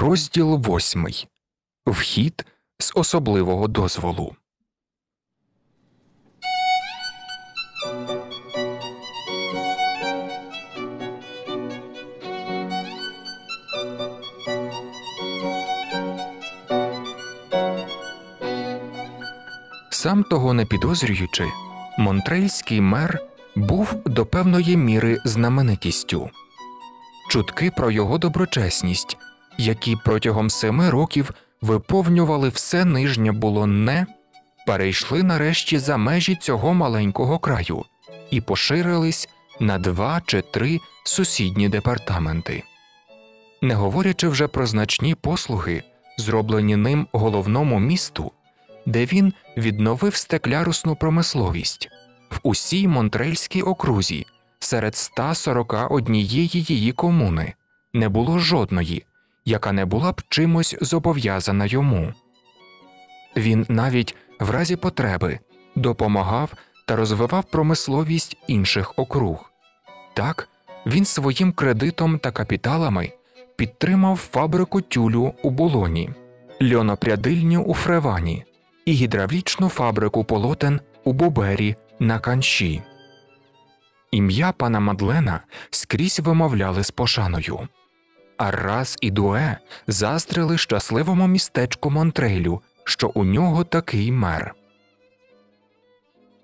Розділ восьмий. Вхід з особливого дозволу. Сам того не підозрюючи, монтрельський мер був до певної міри знаменитістю. Чутки про його доброчесність які протягом семи років виповнювали все нижнє булонне, перейшли нарешті за межі цього маленького краю і поширились на два чи три сусідні департаменти. Не говорячи вже про значні послуги, зроблені ним головному місту, де він відновив стеклярусну промисловість в усій Монтрельській окрузі серед 141 її комуни, не було жодної, яка не була б чимось зобов'язана йому. Він навіть в разі потреби допомагав та розвивав промисловість інших округ. Так, він своїм кредитом та капіталами підтримав фабрику тюлю у болоні, льонопрядильню у Фревані і гідравлічну фабрику полотен у Бубері на Канші. Ім'я пана Мадлена скрізь вимовляли з пошаною. Аррас і Дуе застрили щасливому містечку Монтрейлю, що у нього такий мер.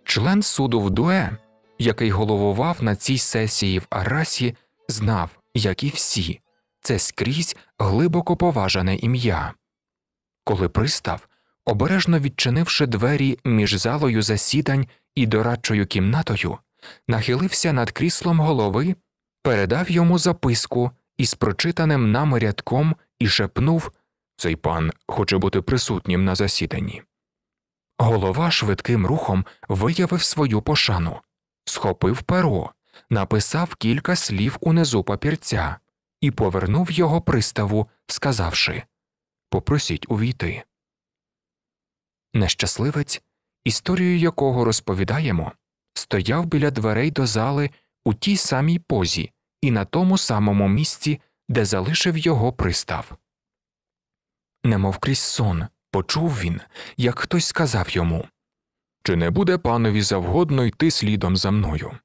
Член суду в Дуе, який головував на цій сесії в Арасі, знав, як і всі, це скрізь глибоко поважане ім'я. Коли пристав, обережно відчинивши двері між залою засідань і дорадчою кімнатою, нахилився над кріслом голови, передав йому записку із прочитаним нам рядком і шепнув цей пан хоче бути присутнім на засіданні. Голова швидким рухом виявив свою пошану, схопив перо, написав кілька слів унизу папірця і повернув його приставу, сказавши Попросіть увійти. Нещасливець, історію якого розповідаємо, стояв біля дверей до зали у тій самій позі, і на тому самому місці, де залишив його пристав. Немов крізь сон, почув він, як хтось сказав йому Чи не буде панові завгодно йти слідом за мною?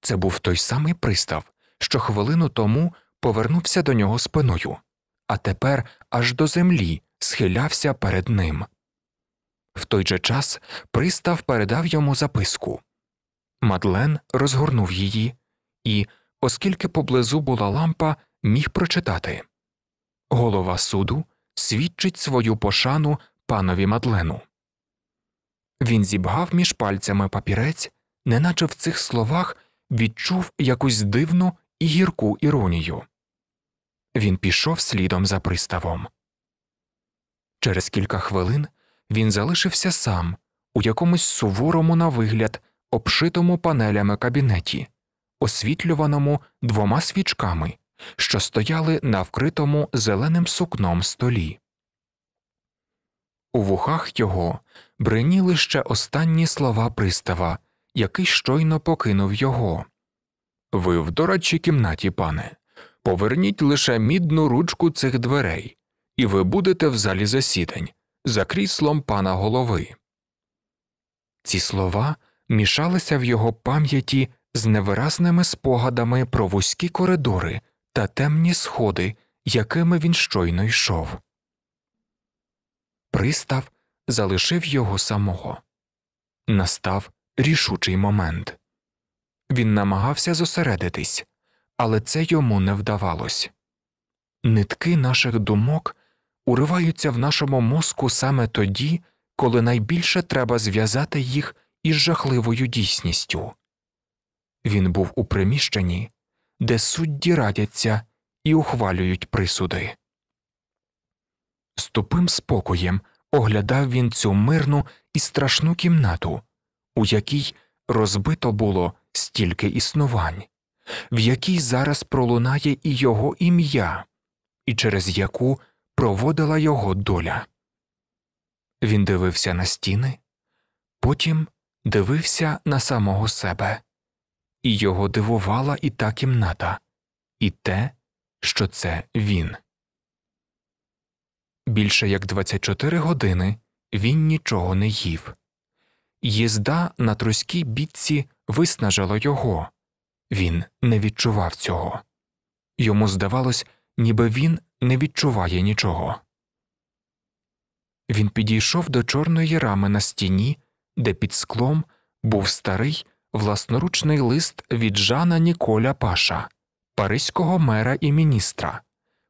Це був той самий пристав, що хвилину тому повернувся до нього спиною, а тепер аж до землі схилявся перед ним. В той же час пристав передав йому записку. Мадлен розгорнув її і, оскільки поблизу була лампа, міг прочитати Голова суду свідчить свою пошану панові Мадлену. Він зібгав між пальцями папірець, неначе в цих словах відчув якусь дивну і гірку іронію. Він пішов слідом за приставом. Через кілька хвилин він залишився сам у якомусь суворому на вигляд, обшитому панелями кабінеті, освітлюваному двома свічками, що стояли на вкритому зеленим сукном столі. У вухах його бриніли ще останні слова пристава, який щойно покинув його. Ви в дорадчій кімнаті, пане, поверніть лише мідну ручку цих дверей, і ви будете в залі засідань за кріслом пана голови. Ці слова мішалися в його пам'яті з невиразними спогадами про вузькі коридори та темні сходи, якими він щойно йшов. Пристав залишив його самого. Настав рішучий момент. Він намагався зосередитись, але це йому не вдавалось. Нитки наших думок уриваються в нашому мозку саме тоді, коли найбільше треба зв'язати їх із жахливою дійсністю. Він був у приміщенні, де судді радяться і ухвалюють присуди. З тупим спокоєм оглядав він цю мирну і страшну кімнату, у якій розбито було стільки існувань, в якій зараз пролунає і його ім'я, і через яку проводила його доля. Він дивився на стіни, потім дивився на самого себе і його дивувала і та кімната, і те, що це він. Більше як 24 години він нічого не їв. Їзда на труській бітці виснажила його, він не відчував цього. Йому здавалось, ніби він не відчуває нічого. Він підійшов до чорної рами на стіні, де під склом був старий власноручний лист від Жана Ніколя Паша, паризького мера і міністра,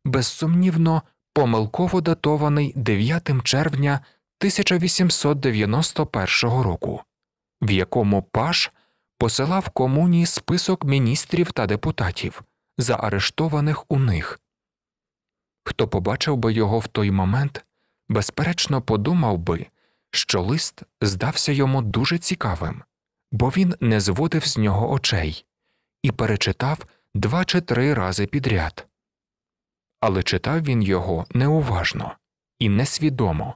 безсумнівно помилково датований 9 червня 1891 року, в якому Паш посилав комуні список міністрів та депутатів, заарештованих у них. Хто побачив би його в той момент, безперечно подумав би, що лист здався йому дуже цікавим бо він не зводив з нього очей і перечитав два чи три рази підряд. Але читав він його неуважно і несвідомо,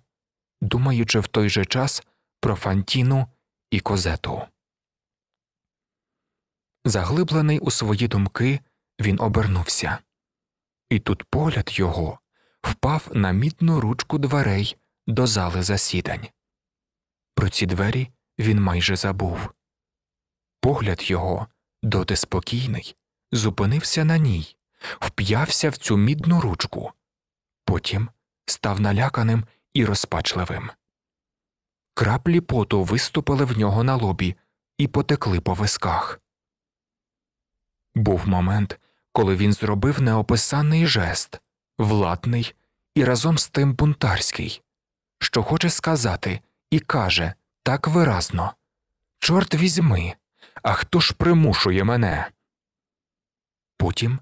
думаючи в той же час про Фантіну і козету. Заглиблений у свої думки, він обернувся, і тут погляд його впав на мідну ручку дверей до зали засідань. Про ці двері він майже забув. Погляд його, доти спокійний, зупинився на ній, вп'явся в цю мідну ручку, потім став наляканим і розпачливим. Краплі поту виступили в нього на лобі і потекли по висках. Був момент, коли він зробив неописаний жест, владний і разом з тим бунтарський, що хоче сказати, і каже так виразно Чорт візьми а хто ж примушує мене? Потім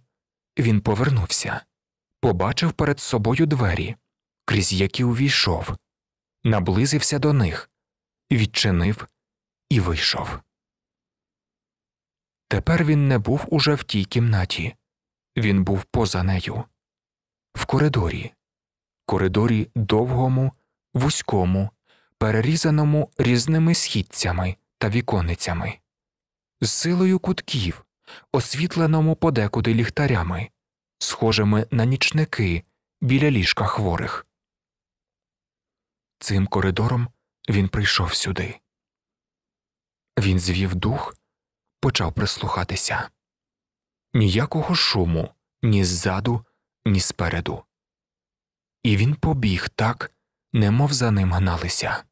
він повернувся, побачив перед собою двері, крізь які увійшов, наблизився до них, відчинив і вийшов. Тепер він не був уже в тій кімнаті, він був поза нею, в коридорі, коридорі довгому, вузькому, перерізаному різними східцями та віконницями з силою кутків, освітленому подекуди ліхтарями, схожими на нічники біля ліжка хворих. Цим коридором він прийшов сюди. Він звів дух, почав прислухатися. Ніякого шуму ні ззаду, ні спереду. І він побіг так, немов за ним гналися.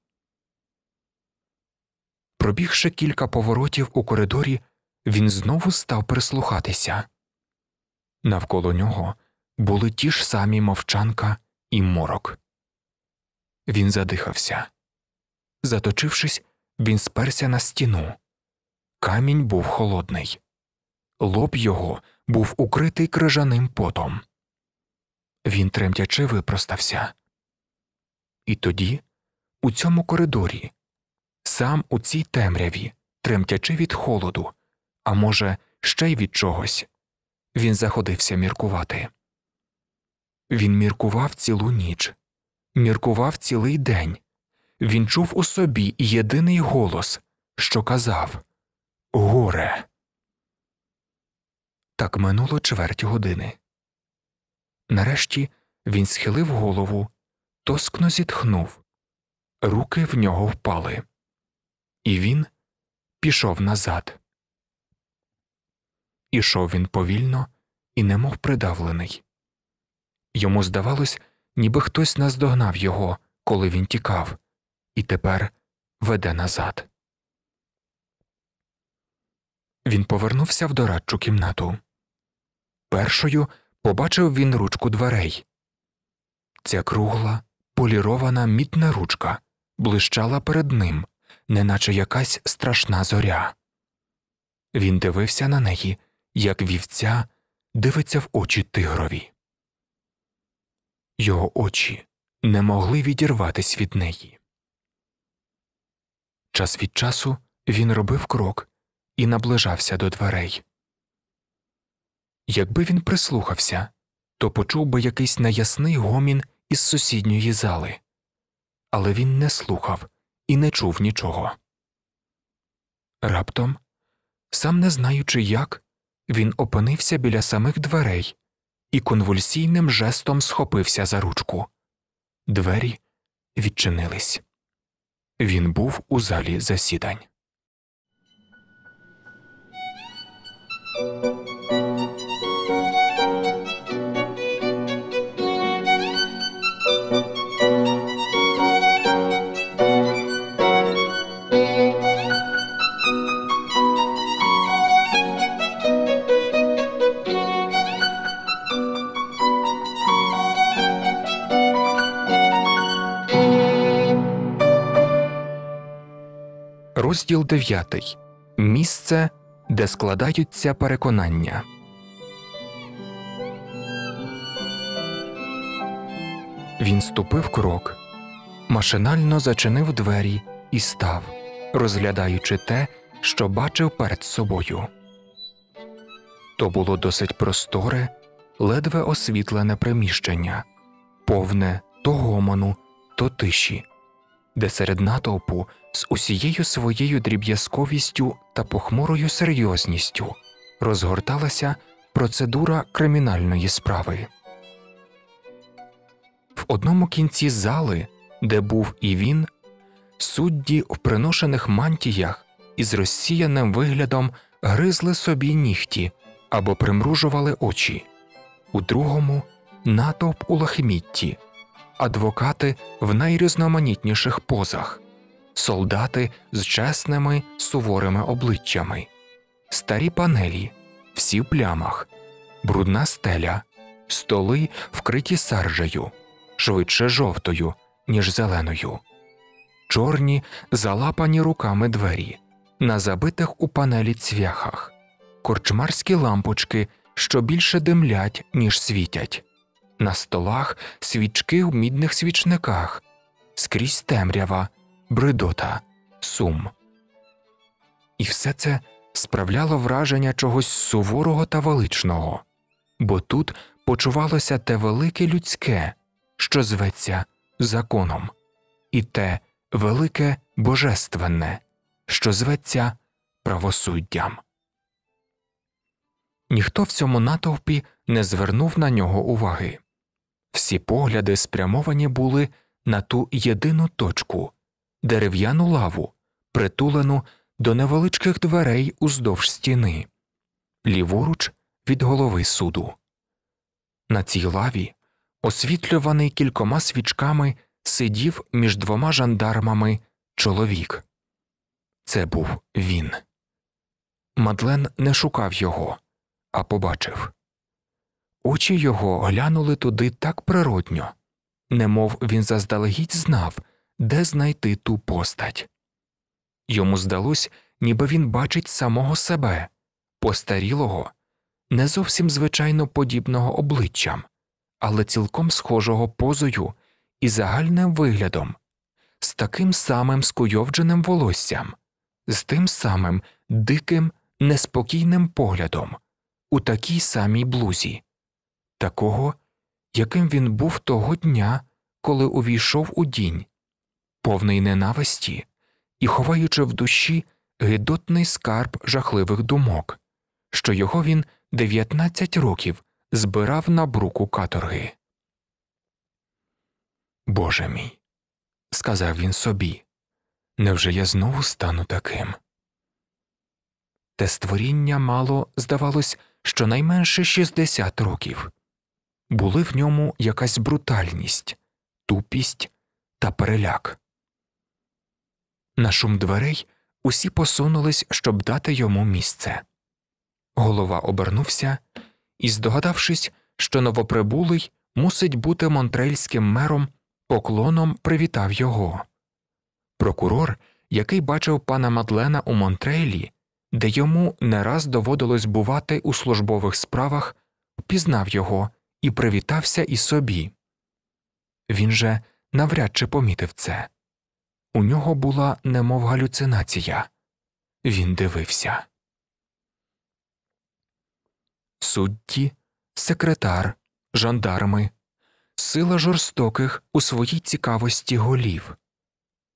Пробігши кілька поворотів у коридорі, він знову став прислухатися. Навколо нього були ті ж самі мовчанка і морок. Він задихався. Заточившись, він сперся на стіну. Камінь був холодний. Лоб його був укритий крижаним потом. Він тремтячи випростався. І тоді, у цьому коридорі, сам у цій темряві, тремтячи від холоду, а може, ще й від чогось. Він заходився міркувати. Він міркував цілу ніч, міркував цілий день. Він чув у собі єдиний голос, що казав Горе. Так минуло чверть години. Нарешті він схилив голову, тоскно зітхнув, руки в нього впали і він пішов назад. Ішов він повільно і немов придавлений. Йому здавалось, ніби хтось наздогнав його, коли він тікав, і тепер веде назад. Він повернувся в дорадчу кімнату. Першою побачив він ручку дверей. Ця кругла, полірована мітна ручка блищала перед ним, неначе якась страшна зоря. Він дивився на неї, як вівця дивиться в очі тигрові. Його очі не могли відірватись від неї. Час від часу він робив крок і наближався до дверей. Якби він прислухався, то почув би якийсь неясний гомін із сусідньої зали, але він не слухав, і не чув нічого. Раптом, сам не знаючи як, він опинився біля самих дверей і конвульсійним жестом схопився за ручку. Двері відчинились. Він був у залі засідань. Розділ 9. Місце, де складаються переконання. Він ступив крок, машинально зачинив двері і став, розглядаючи те, що бачив перед собою. То було досить просторе, ледве освітлене приміщення, повне то гомону, то тиші де серед натовпу з усією своєю дріб'язковістю та похмурою серйозністю розгорталася процедура кримінальної справи. В одному кінці зали, де був і він, судді в приношених мантіях із розсіяним виглядом гризли собі нігті або примружували очі, у другому натовп у лахмітті адвокати в найрізноманітніших позах, солдати з чесними суворими обличчями, старі панелі, всі в плямах, брудна стеля, столи вкриті саржею, швидше жовтою, ніж зеленою, чорні залапані руками двері, на забитих у панелі цвяхах, корчмарські лампочки, що більше димлять, ніж світять на столах свічки в мідних свічниках, скрізь темрява, бридота, сум. І все це справляло враження чогось суворого та величного, бо тут почувалося те велике людське, що зветься законом, і те велике божественне, що зветься правосуддям. Ніхто в цьому натовпі не звернув на нього уваги. Всі погляди спрямовані були на ту єдину точку дерев'яну лаву, притулену до невеличких дверей уздовж стіни, ліворуч від голови суду. На цій лаві, освітлюваний кількома свічками, сидів між двома жандармами чоловік. Це був він. Мадлен не шукав його, а побачив. Очі його глянули туди так природньо, немов він заздалегідь знав, де знайти ту постать. Йому здалось, ніби він бачить самого себе, постарілого, не зовсім звичайно подібного обличчям, але цілком схожого позою і загальним виглядом, з таким самим скуйовдженим волоссям, з тим самим диким, неспокійним поглядом, у такій самій блузі такого, яким він був того дня, коли увійшов у дінь, повний ненависті і ховаючи в душі гидотний скарб жахливих думок, що його він 19 років збирав на бруку каторги. Боже мій, сказав він собі, невже я знову стану таким? Те створіння мало, здавалось, щонайменше 60 років були в ньому якась брутальність, тупість та переляк. На шум дверей усі посунулись, щоб дати йому місце. Голова обернувся і, здогадавшись, що новоприбулий мусить бути монтрельським мером, поклоном привітав його. Прокурор, який бачив пана Мадлена у Монтрейлі, де йому не раз доводилось бувати у службових справах, пізнав його і привітався і собі. Він же навряд чи помітив це. У нього була немов галюцинація. Він дивився. Судді, секретар, жандарми, сила жорстоких у своїй цікавості голів.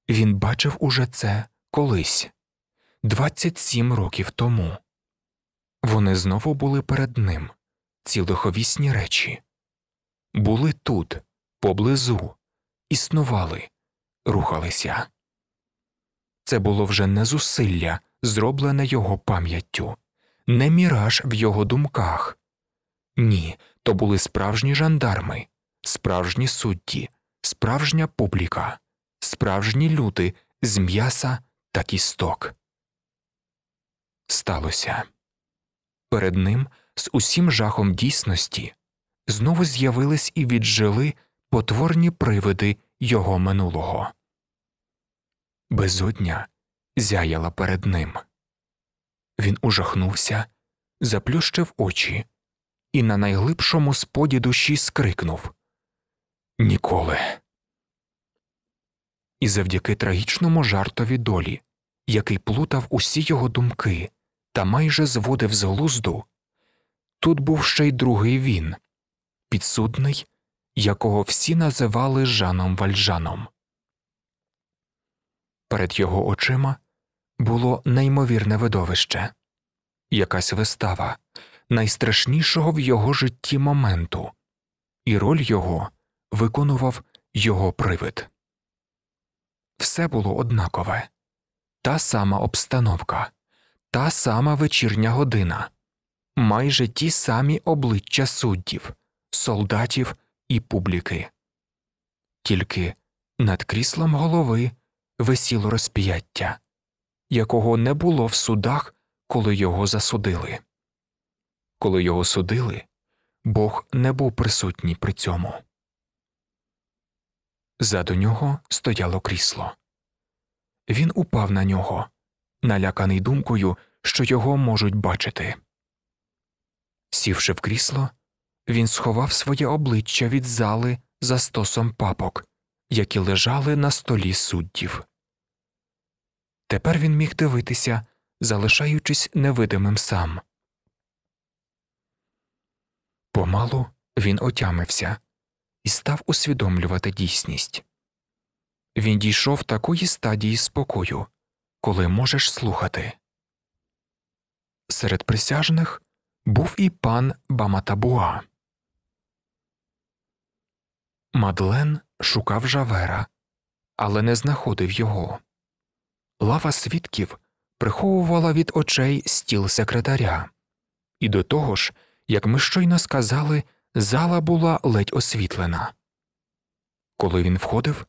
Він бачив уже це колись 27 років тому. Вони знову були перед ним ці речі були тут, поблизу, існували, рухалися. Це було вже не зусилля, зроблене його пам'яттю, не міраж в його думках. Ні, то були справжні жандарми, справжні судді, справжня публіка, справжні люди з м'яса та кісток. Сталося перед ним з усім жахом дійсності, знову з'явились і віджили потворні привиди його минулого. Безодня зяяла перед ним. Він ужахнувся, заплющив очі і на найглибшому споді душі скрикнув Ніколи. І завдяки трагічному жартові долі, який плутав усі його думки та майже зводив з глузду, Тут був ще й другий він, підсудний, якого всі називали Жаном Вальжаном. Перед його очима було неймовірне видовище якась вистава найстрашнішого в його житті моменту, і роль його виконував його привид. Все було однакове та сама обстановка, та сама вечірня година майже ті самі обличчя суддів, солдатів і публіки. Тільки над кріслом голови висіло розп'яття, якого не було в судах, коли його засудили. Коли його судили, Бог не був присутній при цьому. Заду нього стояло крісло. Він упав на нього, наляканий думкою, що його можуть бачити. Сівши в крісло, він сховав своє обличчя від зали за стосом папок, які лежали на столі суддів. Тепер він міг дивитися, залишаючись невидимим сам. Помалу він отямився і став усвідомлювати дійсність. Він дійшов такої стадії спокою, коли можеш слухати. Серед присяжних був і пан Баматабуа. Мадлен шукав жавера, але не знаходив його. Лава свідків приховувала від очей стіл секретаря, і до того ж, як ми щойно сказали, зала була ледь освітлена. Коли він входив,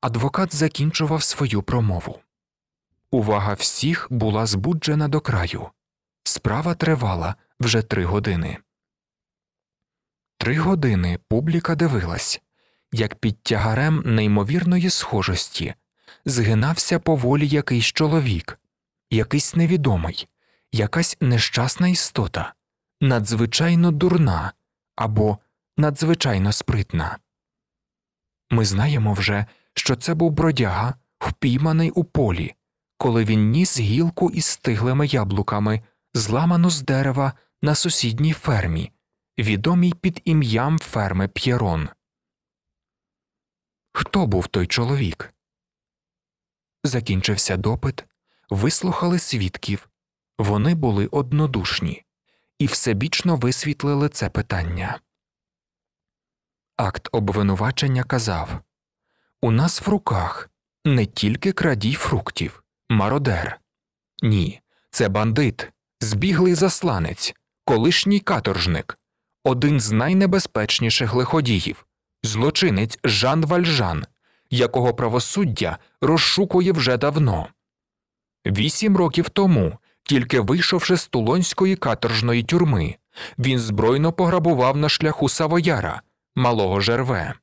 адвокат закінчував свою промову. Увага всіх була збуджена до краю. Справа тривала, вже три години. Три години публіка дивилась, як під тягарем неймовірної схожості згинався поволі якийсь чоловік, якийсь невідомий, якась нещасна істота, надзвичайно дурна або надзвичайно спритна. Ми знаємо вже, що це був бродяга, впійманий у полі, коли він ніс гілку із стиглими яблуками зламану з дерева на сусідній фермі, відомій під ім'ям ферми П'єрон. Хто був той чоловік? Закінчився допит, вислухали свідків. Вони були однодушні і всебічно висвітлили це питання. Акт обвинувачення казав У нас в руках не тільки крадій фруктів, мародер. Ні, це бандит, збіглий засланець, колишній каторжник, один з найнебезпечніших лиходіїв, злочинець Жан Вальжан, якого правосуддя розшукує вже давно. Вісім років тому, тільки вийшовши з тулонської каторжної тюрми, він збройно пограбував на шляху Савояра, малого Жерве.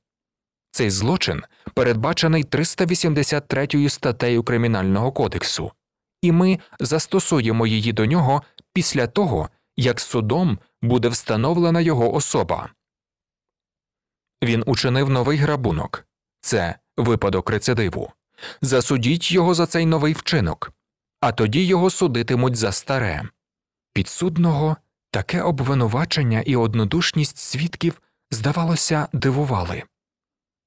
Цей злочин передбачений 383 статтею Кримінального кодексу і ми застосуємо її до нього після того, як судом буде встановлена його особа. Він учинив новий грабунок це випадок рецидиву. Засудіть його за цей новий вчинок, а тоді його судитимуть за старе. Підсудного таке обвинувачення і однодушність свідків, здавалося, дивували.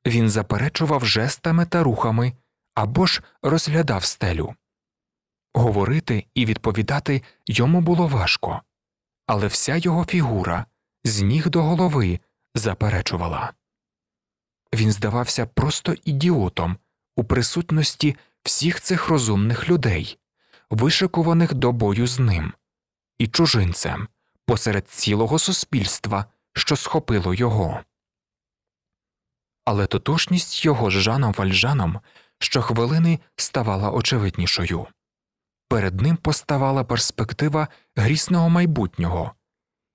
Він заперечував жестами та рухами або ж розглядав стелю. Говорити і відповідати йому було важко, але вся його фігура з ніг до голови заперечувала. Він здавався просто ідіотом у присутності всіх цих розумних людей, вишикуваних до бою з ним, і чужинцем посеред цілого суспільства, що схопило його. Але тотушність його з Жаном Вальжаном щохвилини ставала очевиднішою перед ним поставала перспектива грісного майбутнього,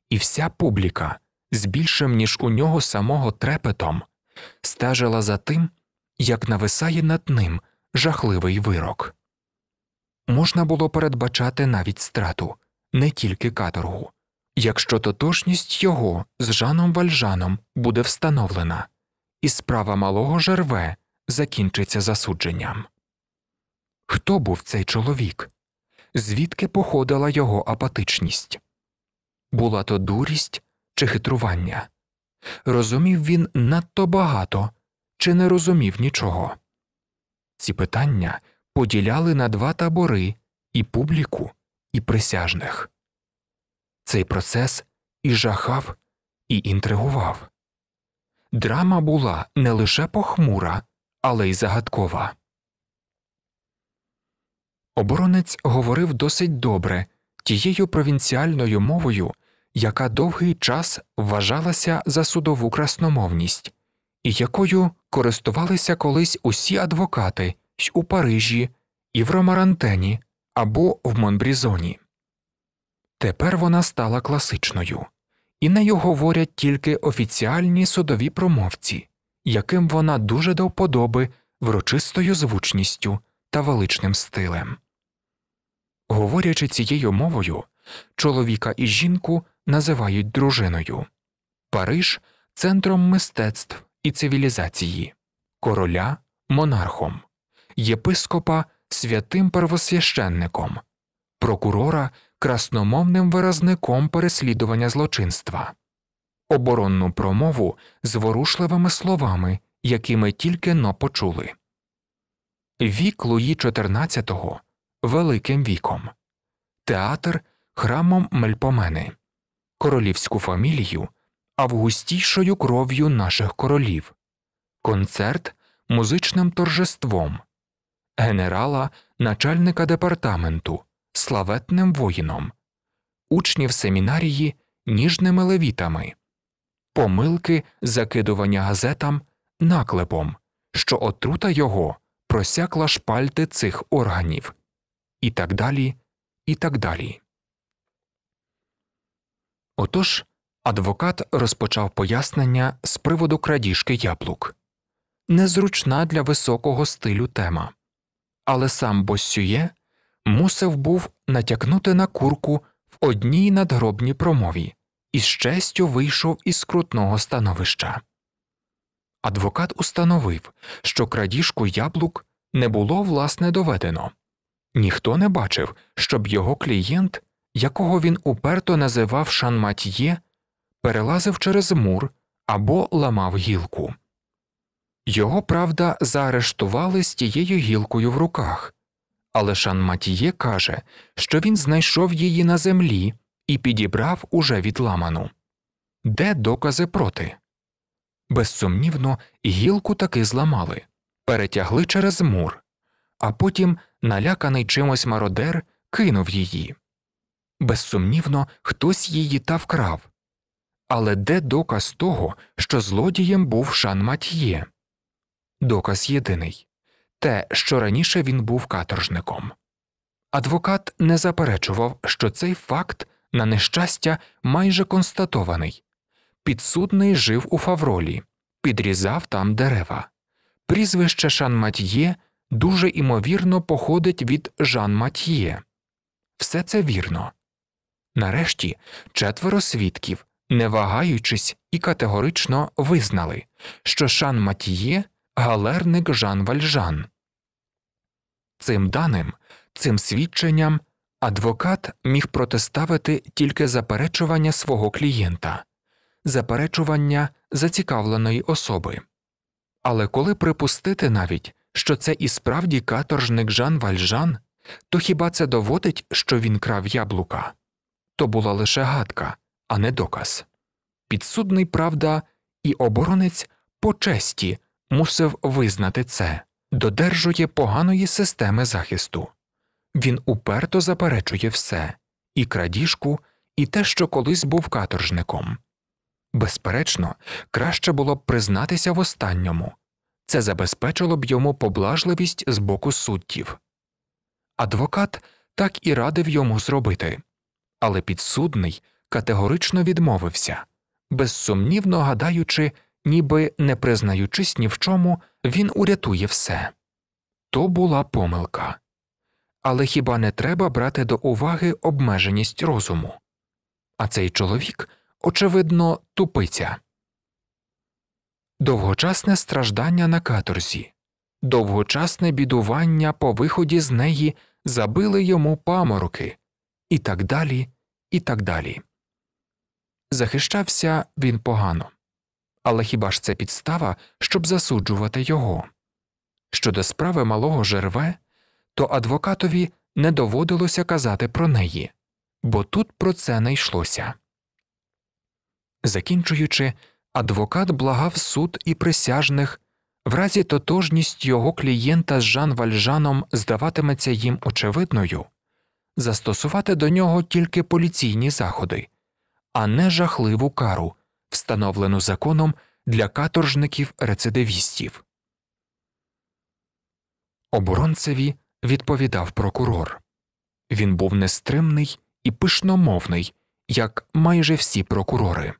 і вся публіка, з більшим ніж у нього самого трепетом, стежила за тим, як нависає над ним жахливий вирок. Можна було передбачати навіть страту, не тільки каторгу, якщо тотожність його з Жаном Вальжаном буде встановлена, і справа малого жерве закінчиться засудженням. Хто був цей чоловік? звідки походила його апатичність була то дурість чи хитрування. Розумів він надто багато чи не розумів нічого. Ці питання поділяли на два табори і публіку, і присяжних. Цей процес і жахав, і інтригував. Драма була не лише похмура, але й загадкова. Оборонець говорив досить добре, тією провінціальною мовою, яка довгий час вважалася за судову красномовність, і якою користувалися колись усі адвокати й у Парижі, і в Ромарантені або в Монбрізоні. Тепер вона стала класичною, і нею говорять тільки офіціальні судові промовці, яким вона дуже до вподоби врочистою звучністю та величним стилем. Говорячи цією мовою, чоловіка і жінку називають дружиною. Париж центром мистецтв і цивілізації, короля монархом, єпископа святим первосвященником, прокурора красномовним виразником переслідування злочинства, оборонну промову зворушливими словами, які ми тільки но почули. Вік Луї XIV великим віком, театр храмом Мельпомени, королівську фамілію августішою кров'ю наших королів, концерт музичним торжеством, генерала начальника департаменту, славетним воїном, учнів семінарії ніжними левітами, помилки закидування газетам наклепом, що отрута його просякла шпальти цих органів і так далі, і так далі. Отож адвокат розпочав пояснення з приводу крадіжки яблук незручна для високого стилю тема. Але сам Боссює мусив був натякнути на курку в одній надгробній промові і з честю вийшов із скрутного становища. Адвокат установив, що крадіжку яблук не було власне доведено, Ніхто не бачив, щоб його клієнт, якого він уперто називав Шанматьє, перелазив через мур або ламав гілку. Його, правда, заарештували з тією гілкою в руках, але Шанматіє каже, що він знайшов її на землі і підібрав уже відламану. Де докази проти? Безсумнівно, гілку таки зламали, перетягли через мур, а потім наляканий чимось мародер, кинув її. Безсумнівно, хтось її та вкрав. Але де доказ того, що злодієм був Шан Матьє? Доказ єдиний те, що раніше він був каторжником. Адвокат не заперечував, що цей факт, на нещастя, майже констатований підсудний жив у Фавролі, підрізав там дерева. Прізвище Шан Матьє дуже імовірно походить від Жан Матьє. Все це вірно. Нарешті четверо свідків, не вагаючись і категорично визнали, що Шан Матьє галерник Жан Вальжан. Цим даним, цим свідченням адвокат міг протиставити тільки заперечування свого клієнта, заперечування зацікавленої особи. Але коли припустити навіть, що це і справді каторжник Жан Вальжан, то хіба це доводить, що він крав яблука? То була лише гадка, а не доказ. Підсудний правда, і оборонець по честі мусив визнати це, додержує поганої системи захисту. Він уперто заперечує все і крадіжку, і те, що колись був каторжником. Безперечно, краще було б признатися в останньому, це забезпечило б йому поблажливість з боку суддів. Адвокат так і радив йому зробити, але підсудний категорично відмовився, безсумнівно гадаючи, ніби не признаючись ні в чому, він урятує все. То була помилка. Але хіба не треба брати до уваги обмеженість розуму? А цей чоловік, очевидно, тупиця довгочасне страждання на каторзі, довгочасне бідування по виході з неї забили йому памороки, і так далі, і так далі. Захищався він погано, але хіба ж це підстава, щоб засуджувати його? Щодо справи малого жерве, то адвокатові не доводилося казати про неї, бо тут про це не йшлося. Закінчуючи, адвокат благав суд і присяжних, в разі тотожність його клієнта з Жан Вальжаном здаватиметься їм очевидною, застосувати до нього тільки поліційні заходи, а не жахливу кару, встановлену законом для каторжників рецидивістів. Оборонцеві відповідав прокурор. Він був нестримний і пишномовний, як майже всі прокурори.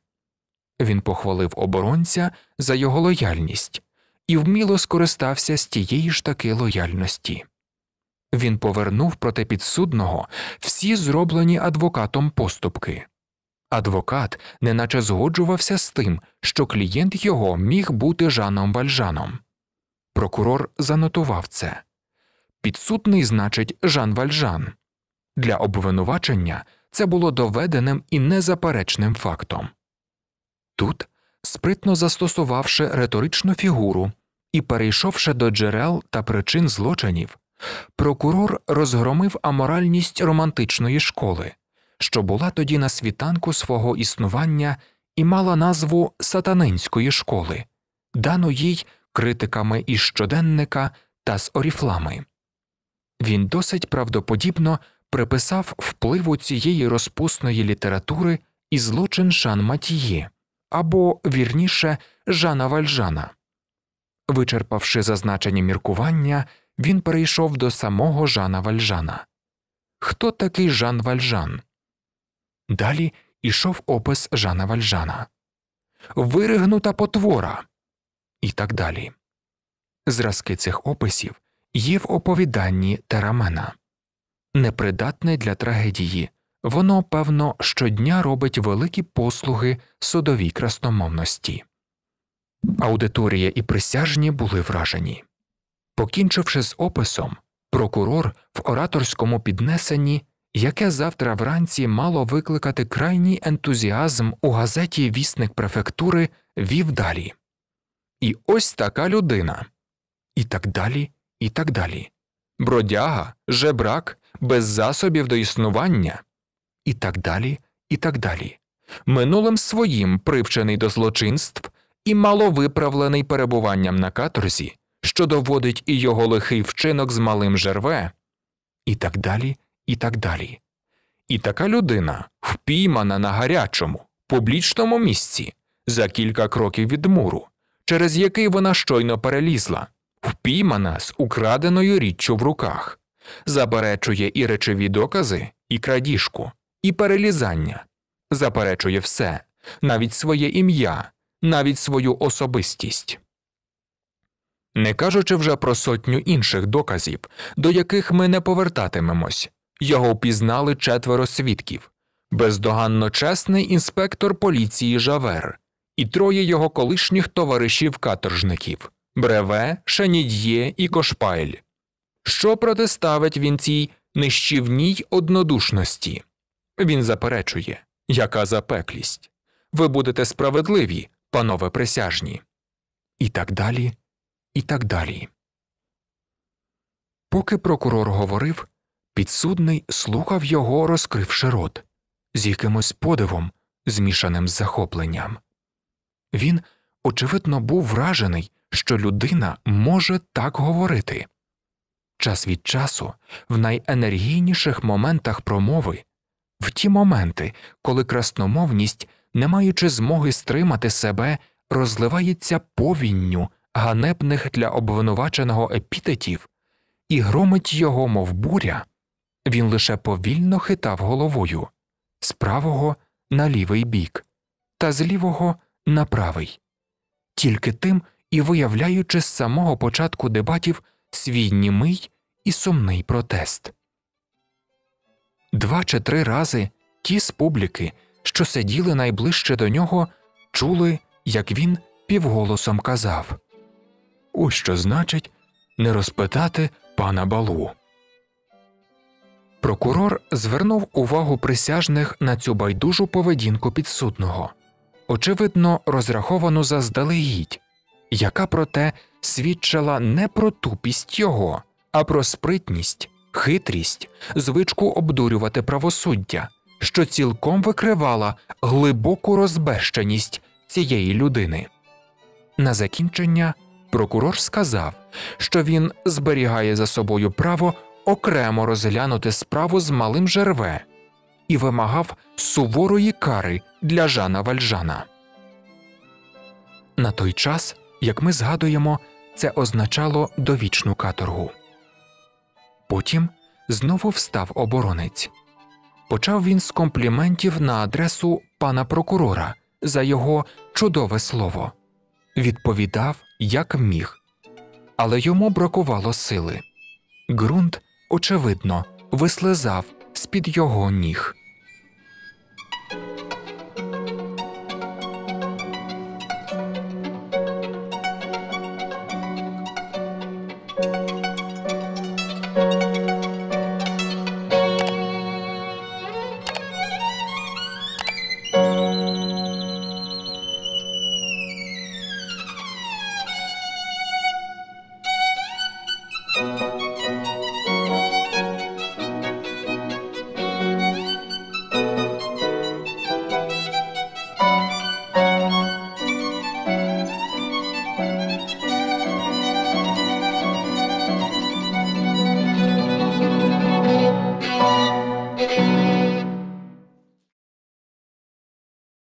Він похвалив оборонця за його лояльність і вміло скористався з тієї ж таки лояльності. Він повернув проти підсудного всі зроблені адвокатом поступки. Адвокат неначе згоджувався з тим, що клієнт його міг бути Жаном Вальжаном. Прокурор занотував це підсудний, значить, Жан Вальжан. Для обвинувачення це було доведеним і незаперечним фактом. Тут, спритно застосувавши риторичну фігуру і перейшовши до джерел та причин злочинів, прокурор розгромив аморальність романтичної школи, що була тоді на світанку свого існування і мала назву сатанинської школи, дану їй критиками із щоденника та з оріфлами. Він досить правдоподібно приписав впливу цієї розпусної літератури і злочин Шан Матіє або вірніше Жана Вальжана. Вичерпавши зазначені міркування, він перейшов до самого Жана Вальжана. Хто такий Жан Вальжан? Далі ішов опис Жана Вальжана. Виригнута потвора. І так далі. Зразки цих описів є в оповіданні тарамена непридатне для трагедії воно, певно, щодня робить великі послуги судовій красномовності. Аудиторія і присяжні були вражені. Покінчивши з описом, прокурор в ораторському піднесенні, яке завтра вранці мало викликати крайній ентузіазм у газеті Вісник префектури, вів далі. І ось така людина. І так далі, і так далі. Бродяга, жебрак, без засобів до існування, і так далі, і так далі, минулим своїм привчений до злочинств і маловиправлений перебуванням на каторзі, що доводить і його лихий вчинок з малим жерве, і так далі, і так далі. І така людина впіймана на гарячому, публічному місці за кілька кроків від муру, через який вона щойно перелізла, впіймана з украденою річчю в руках, заперечує і речові докази, і крадіжку, і перелізання, заперечує все, навіть своє ім'я, навіть свою особистість. Не кажучи вже про сотню інших доказів, до яких ми не повертатимемось, його впізнали четверо свідків бездоганно чесний інспектор поліції Жавер і троє його колишніх товаришів каторжників Бреве, Шанід'є і Кошпайль. Що протиставить він цій нищівній однодушності? Він заперечує яка запеклість. Ви будете справедливі, панове присяжні. І так далі, і так далі. Поки прокурор говорив, підсудний слухав його, розкривши рот, з якимось подивом, змішаним з захопленням. Він, очевидно, був вражений, що людина може так говорити. Час від часу, в найенергійніших моментах промови, в ті моменти, коли красномовність, не маючи змоги стримати себе, розливається повінню ганебних для обвинуваченого епітетів і громить його, мов буря, він лише повільно хитав головою з правого на лівий бік та з лівого на правий, тільки тим і виявляючи з самого початку дебатів свій німий і сумний протест. Два чи три рази ті з публіки, що сиділи найближче до нього, чули, як він півголосом казав Ось що значить не розпитати пана балу. Прокурор звернув увагу присяжних на цю байдужу поведінку підсудного, очевидно, розраховану заздалегідь, яка проте свідчила не про тупість його, а про спритність хитрість, звичку обдурювати правосуддя, що цілком викривала глибоку розбещеність цієї людини. На закінчення прокурор сказав, що він зберігає за собою право окремо розглянути справу з малим жерве і вимагав суворої кари для Жана Вальжана. На той час, як ми згадуємо, це означало довічну каторгу. Потім знову встав оборонець. Почав він з компліментів на адресу пана прокурора за його чудове слово, відповідав, як міг, але йому бракувало сили. Ґрунт, очевидно, вислизав з під його ніг.